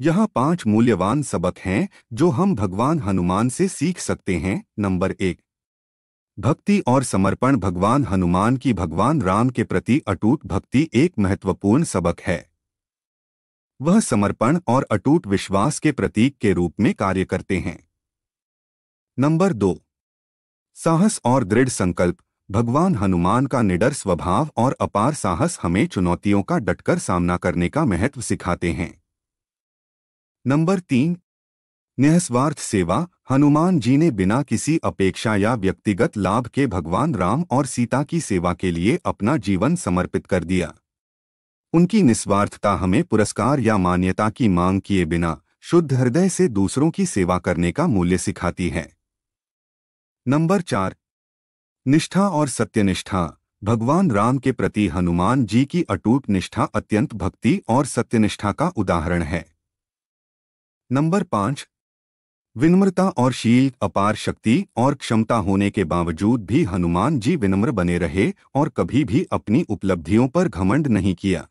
यहाँ पांच मूल्यवान सबक हैं जो हम भगवान हनुमान से सीख सकते हैं नंबर एक भक्ति और समर्पण भगवान हनुमान की भगवान राम के प्रति अटूट भक्ति एक महत्वपूर्ण सबक है वह समर्पण और अटूट विश्वास के प्रतीक के रूप में कार्य करते हैं नंबर दो साहस और दृढ़ संकल्प भगवान हनुमान का निडर स्वभाव और अपार साहस हमें चुनौतियों का डटकर सामना करने का महत्व सिखाते हैं नंबर तीन निस्वार्थ सेवा हनुमान जी ने बिना किसी अपेक्षा या व्यक्तिगत लाभ के भगवान राम और सीता की सेवा के लिए अपना जीवन समर्पित कर दिया उनकी निस्वार्थता हमें पुरस्कार या मान्यता की मांग किए बिना शुद्ध हृदय से दूसरों की सेवा करने का मूल्य सिखाती है नंबर चार निष्ठा और सत्यनिष्ठा भगवान राम के प्रति हनुमान जी की अटूट निष्ठा अत्यंत भक्ति और सत्यनिष्ठा का उदाहरण है नंबर पाँच विनम्रता और शील अपार शक्ति और क्षमता होने के बावजूद भी हनुमान जी विनम्र बने रहे और कभी भी अपनी उपलब्धियों पर घमंड नहीं किया